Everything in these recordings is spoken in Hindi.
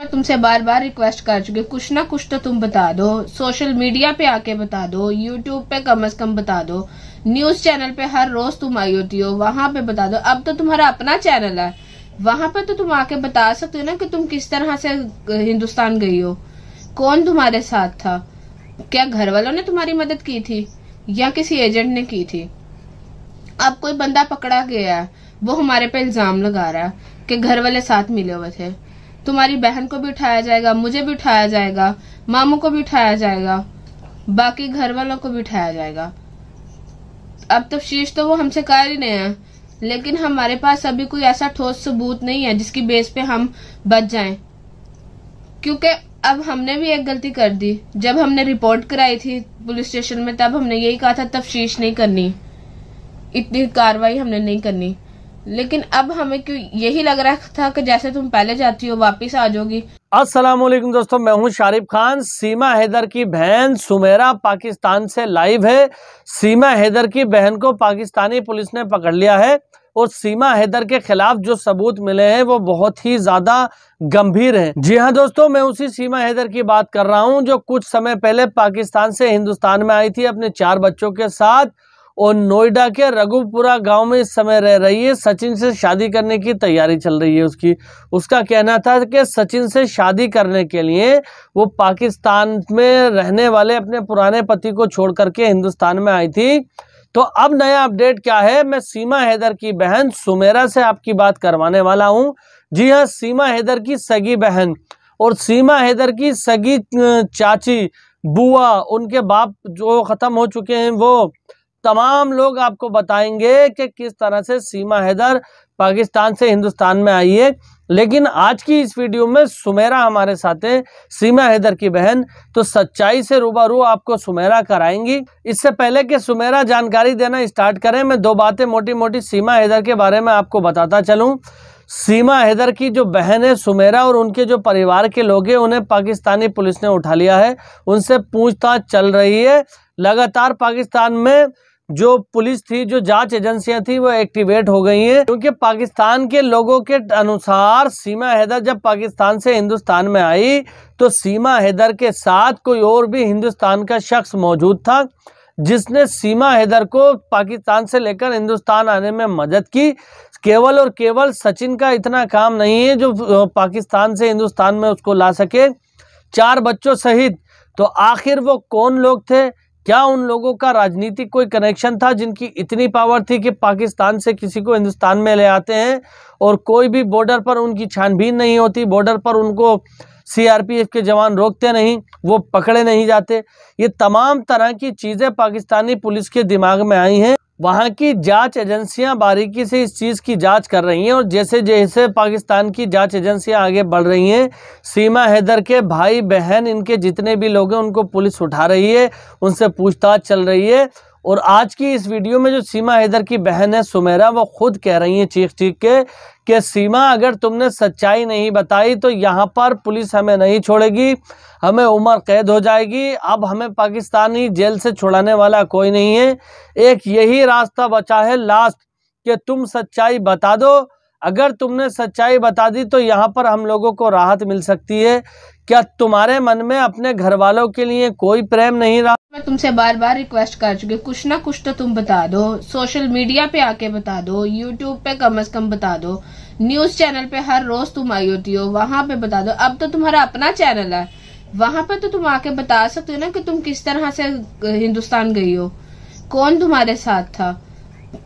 मैं तुमसे बार बार रिक्वेस्ट कर चुकी कुछ ना कुछ तो तुम बता दो सोशल मीडिया पे आके बता दो यूट्यूब पे कम अज कम बता दो न्यूज चैनल पे हर रोज तुम आई होती हो वहां पे बता दो अब तो तुम्हारा अपना चैनल है वहां पे तो तुम आके बता सकते हो ना कि तुम किस तरह से हिंदुस्तान गई हो कौन तुम्हारे साथ था क्या घर वालों ने तुम्हारी मदद की थी या किसी एजेंट ने की थी अब कोई बंदा पकड़ा गया है वो हमारे पे इल्जाम लगा रहा है कि घर वाले साथ मिले हुए थे तुम्हारी बहन को भी उठाया जाएगा मुझे भी उठाया जाएगा मामू को भी उठाया जाएगा बाकी घर वालों को भी उठाया जाएगा अब शीश तो वो हमसे कर ही नहीं है लेकिन हमारे पास अभी कोई ऐसा ठोस सबूत नहीं है जिसकी बेस पे हम बच जाएं क्योंकि अब हमने भी एक गलती कर दी जब हमने रिपोर्ट कराई थी पुलिस स्टेशन में तब हमने यही कहा था तफशीश नहीं करनी इतनी कार्रवाई हमने नहीं करनी लेकिन अब हमें क्यों यही लग रहा था कि जैसे तुम पहले जाती हो वापस आ जाओगी अस्सलाम वालेकुम दोस्तों मैं हूं शारिफ खान सीमा हैदर की बहन सुमेरा पाकिस्तान से लाइव है सीमा हैदर की बहन को पाकिस्तानी पुलिस ने पकड़ लिया है और सीमा हैदर के खिलाफ जो सबूत मिले हैं वो बहुत ही ज्यादा गंभीर हैं जी हाँ दोस्तों मैं उसी सीमा हैदर की बात कर रहा हूँ जो कुछ समय पहले पाकिस्तान से हिंदुस्तान में आई थी अपने चार बच्चों के साथ और नोएडा के रघुपुरा गांव में इस समय रह रही है सचिन से शादी करने की तैयारी चल रही है उसकी उसका कहना था कि सचिन से शादी करने के लिए वो पाकिस्तान में रहने वाले अपने पुराने पति को छोड़ करके हिंदुस्तान में आई थी तो अब नया अपडेट क्या है मैं सीमा हैदर की बहन सुमेरा से आपकी बात करवाने वाला हूँ जी हाँ सीमा हैदर की सगी बहन और सीमा हैदर की सगी चाची बुआ उनके बाप जो ख़त्म हो चुके हैं वो तमाम लोग आपको बताएंगे कि किस तरह से सीमा हैदर पाकिस्तान से हिंदुस्तान में आई है लेकिन आज की इस वीडियो में सुमेरा हमारे साथ है सीमा हैदर की बहन तो सच्चाई से रूबरू आपको सुमेरा कराएंगी इससे पहले कि सुमेरा जानकारी देना स्टार्ट करें मैं दो बातें मोटी मोटी सीमा हैदर के बारे में आपको बताता चलूँ सीमा हैदर की जो बहन है सुमेरा और उनके जो परिवार के लोग हैं उन्हें पाकिस्तानी पुलिस ने उठा लिया है उनसे पूछताछ चल रही है लगातार पाकिस्तान में जो पुलिस थी जो जांच एजेंसियां थी वो एक्टिवेट हो गई हैं क्योंकि पाकिस्तान के लोगों के अनुसार सीमा हैदर जब पाकिस्तान से हिंदुस्तान में आई तो सीमा हैदर के साथ कोई और भी हिंदुस्तान का शख्स मौजूद था जिसने सीमा हैदर को पाकिस्तान से लेकर हिंदुस्तान आने में मदद की केवल और केवल सचिन का इतना काम नहीं है जो पाकिस्तान से हिंदुस्तान में उसको ला सके चार बच्चों सहित तो आखिर वो कौन लोग थे क्या उन लोगों का राजनीतिक कोई कनेक्शन था जिनकी इतनी पावर थी कि पाकिस्तान से किसी को हिंदुस्तान में ले आते हैं और कोई भी बॉर्डर पर उनकी छानबीन नहीं होती बॉर्डर पर उनको सीआरपीएफ के जवान रोकते नहीं वो पकड़े नहीं जाते ये तमाम तरह की चीज़ें पाकिस्तानी पुलिस के दिमाग में आई हैं वहाँ की जांच एजेंसियां बारीकी से इस चीज़ की जांच कर रही हैं और जैसे जैसे पाकिस्तान की जांच एजेंसियां आगे बढ़ रही हैं सीमा हैदर के भाई बहन इनके जितने भी लोग हैं उनको पुलिस उठा रही है उनसे पूछताछ चल रही है और आज की इस वीडियो में जो सीमा हैदर की बहन है सुमेरा वो खुद कह रही हैं चीख चीख के कि सीमा अगर तुमने सच्चाई नहीं बताई तो यहाँ पर पुलिस हमें नहीं छोड़ेगी हमें उम्र कैद हो जाएगी अब हमें पाकिस्तानी जेल से छुड़ाने वाला कोई नहीं है एक यही रास्ता बचा है लास्ट कि तुम सच्चाई बता दो अगर तुमने सच्चाई बता दी तो यहाँ पर हम लोगों को राहत मिल सकती है क्या तुम्हारे मन में अपने घर वालों के लिए कोई प्रेम नहीं रहा मैं तुमसे बार बार रिक्वेस्ट कर चुकी हूँ कुछ ना कुछ तो तुम बता दो सोशल मीडिया पे आके बता दो यूट्यूब पे कम अज कम बता दो न्यूज चैनल पे हर रोज तुम आई होती हो वहाँ पे बता दो अब तो तुम्हारा अपना चैनल है वहाँ पे तो तुम आके बता सकते हो ना कि तुम किस तरह से हिंदुस्तान गई हो कौन तुम्हारे साथ था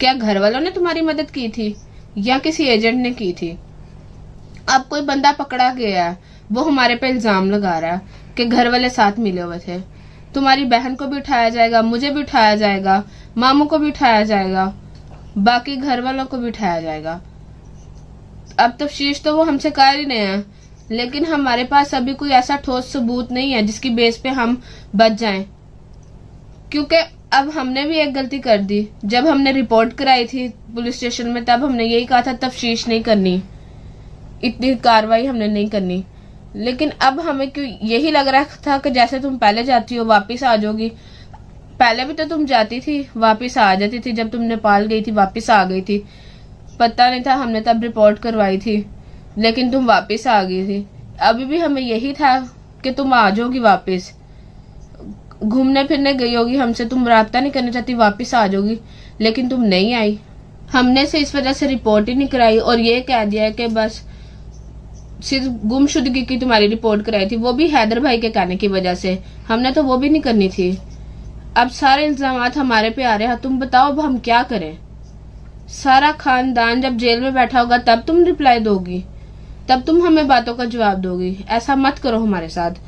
क्या घर वालों ने तुम्हारी मदद की थी या किसी एजेंट ने की थी अब कोई बंदा पकड़ा गया है वो हमारे पे इल्जाम लगा रहा है कि घर वाले साथ मिले हुए थे तुम्हारी बहन को भी उठाया जाएगा मुझे भी उठाया जाएगा मामू को भी उठाया जाएगा बाकी घर वालों को भी उठाया जाएगा अब तफशीश तो वो हमसे कर ही नहीं है लेकिन हमारे पास अभी कोई ऐसा ठोस सबूत नहीं है जिसकी बेस पे हम बच जाएं क्योंकि अब हमने भी एक गलती कर दी जब हमने रिपोर्ट कराई थी पुलिस स्टेशन में तब हमने यही कहा था तफ्तीश नहीं करनी इतनी कार्रवाई हमने नहीं करनी लेकिन अब हमें क्यों यही लग रहा था कि जैसे तुम पहले जाती हो वापस आ जाओगी पहले भी तो तुम जाती थी वापस आ जाती थी जब तुम नेपाल गई थी वापस आ गई थी पता नहीं था हमने तब रिपोर्ट करवाई थी लेकिन तुम वापस आ गई थी अभी भी हमें यही था कि तुम आ जाओगी वापस घूमने फिरने गई होगी हमसे तुम रबता नहीं करना चाहती वापस आ जाओगी लेकिन तुम नहीं आई हमने से इस वजह से रिपोर्ट ही नहीं कराई और ये कह दिया कि बस सिर्फ गुमशुदगी की तुम्हारी रिपोर्ट कराई थी वो भी हैदर भाई के कहने की वजह से हमने तो वो भी नहीं करनी थी अब सारे इल्जाम हमारे पे आ रहे हैं तुम बताओ अब हम क्या करें सारा खानदान जब जेल में बैठा होगा तब तुम रिप्लाई दोगी तब तुम हमें बातों का जवाब दोगी ऐसा मत करो हमारे साथ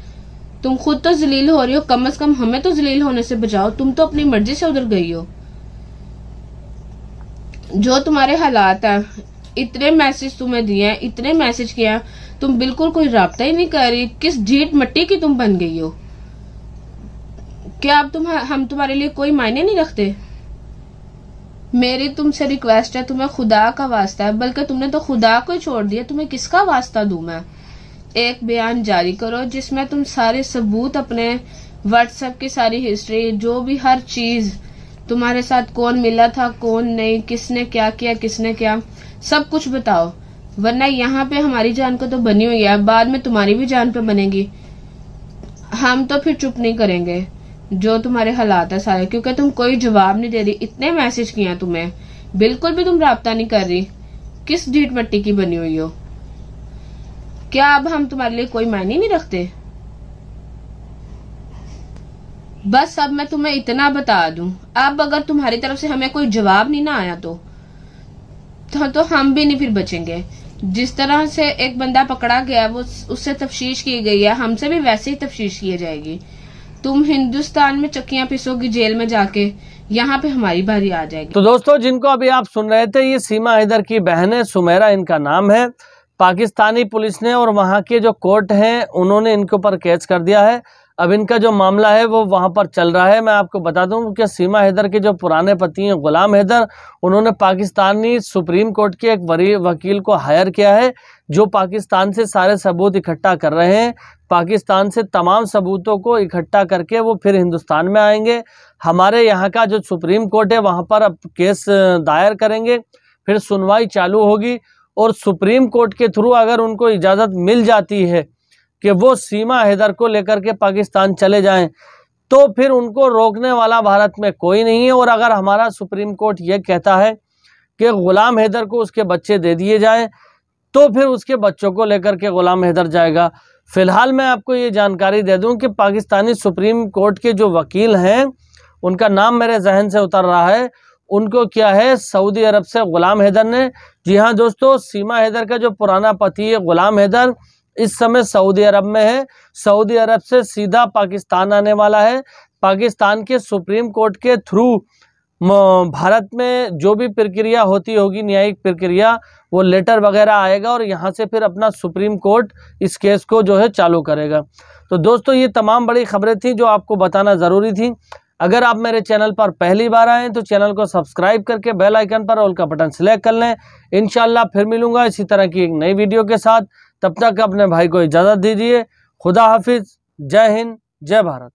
तुम खुद तो जलील हो रही हो कम अज कम हमें तो जलील होने से बचाओ तुम तो अपनी मर्जी से उधर गई हो जो तुम्हारे हालात हैं इतने मैसेज तुम्हें दिए हैं इतने मैसेज किए हैं तुम बिल्कुल कोई रबता ही नहीं कर रही किस जीट मट्टी की तुम बन गई हो क्या अब तुम हम तुम्हारे लिए कोई मायने नहीं रखते मेरी तुमसे रिक्वेस्ट है तुम्हें खुदा का वास्ता है बल्कि तुमने तो खुदा को ही छोड़ दिया तुम्हें किसका वास्ता दू मैं एक बयान जारी करो जिसमें तुम सारे सबूत अपने व्हाट्सएप की सारी हिस्ट्री जो भी हर चीज तुम्हारे साथ कौन मिला था कौन नहीं किसने क्या किया किसने क्या सब कुछ बताओ वरना यहाँ पे हमारी जान को तो बनी हुई है बाद में तुम्हारी भी जान पे बनेगी हम तो फिर चुप नहीं करेंगे जो तुम्हारे हालात है सारे क्योंकि तुम कोई जवाब नहीं दे रही इतने मैसेज किया तुम्हें बिल्कुल भी तुम रहा नहीं कर रही किस डीट मट्टी की बनी हुई हो क्या अब हम तुम्हारे लिए कोई मायने नहीं रखते बस अब मैं तुम्हें इतना बता दू अब अगर तुम्हारी तरफ से हमें कोई जवाब नहीं ना आया तो तो, तो हम भी नहीं फिर बचेंगे जिस तरह से एक बंदा पकड़ा गया वो उससे तफ्तीश की गई है हमसे भी वैसे ही तफ्तीश की जाएगी तुम हिंदुस्तान में चक्कियां पिसोगी जेल में जाके यहाँ पे हमारी बारी आ जाएगी तो दोस्तों जिनको अभी आप सुन रहे थे ये सीमा हैदर की बहन है सुमेरा इनका नाम है पाकिस्तानी पुलिस ने और वहाँ के जो कोर्ट हैं उन्होंने इनके ऊपर कैच कर दिया है अब इनका जो मामला है वो वहाँ पर चल रहा है मैं आपको बता दूँ कि सीमा हैदर के जो पुराने पति हैं गुलाम हैदर उन्होंने पाकिस्तानी सुप्रीम कोर्ट के एक वरी वकील को हायर किया है जो पाकिस्तान से सारे सबूत इकट्ठा कर रहे हैं पाकिस्तान से तमाम सबूतों को इकट्ठा करके वो फिर हिंदुस्तान में आएंगे हमारे यहाँ का जो सुप्रीम कोर्ट है वहाँ पर अब केस दायर करेंगे फिर सुनवाई चालू होगी और सुप्रीम कोर्ट के थ्रू अगर उनको इजाज़त मिल जाती है कि वो सीमा हैदर को लेकर के पाकिस्तान चले जाएं तो फिर उनको रोकने वाला भारत में कोई नहीं है और अगर हमारा सुप्रीम कोर्ट ये कहता है कि ग़ुलाम हैदर को उसके बच्चे दे दिए जाएं तो फिर उसके बच्चों को लेकर के ग़ुलाम हैदर जाएगा फ़िलहाल मैं आपको ये जानकारी दे दूँ कि पाकिस्तानी सुप्रीम कोर्ट के जो वकील हैं उनका नाम मेरे जहन से उतर रहा है उनको क्या है सऊदी अरब से ग़ुलाम हैदर ने जी हाँ दोस्तों सीमा हैदर का जो पुराना पति है ग़ुलाम हैदर इस समय सऊदी अरब में है सऊदी अरब से सीधा पाकिस्तान आने वाला है पाकिस्तान के सुप्रीम कोर्ट के थ्रू भारत में जो भी प्रक्रिया होती होगी न्यायिक प्रक्रिया वो लेटर वगैरह आएगा और यहाँ से फिर अपना सुप्रीम कोर्ट इस केस को जो है चालू करेगा तो दोस्तों ये तमाम बड़ी खबरें थी जो आपको बताना ज़रूरी थी अगर आप मेरे चैनल पर पहली बार आएँ तो चैनल को सब्सक्राइब करके बेल आइकन पर ऑल का बटन सेलेक्ट कर लें इन फिर मिलूँगा इसी तरह की एक नई वीडियो के साथ तब तक अपने भाई को इजाज़त दीजिए खुदा हाफिज़ जय हिंद जय भारत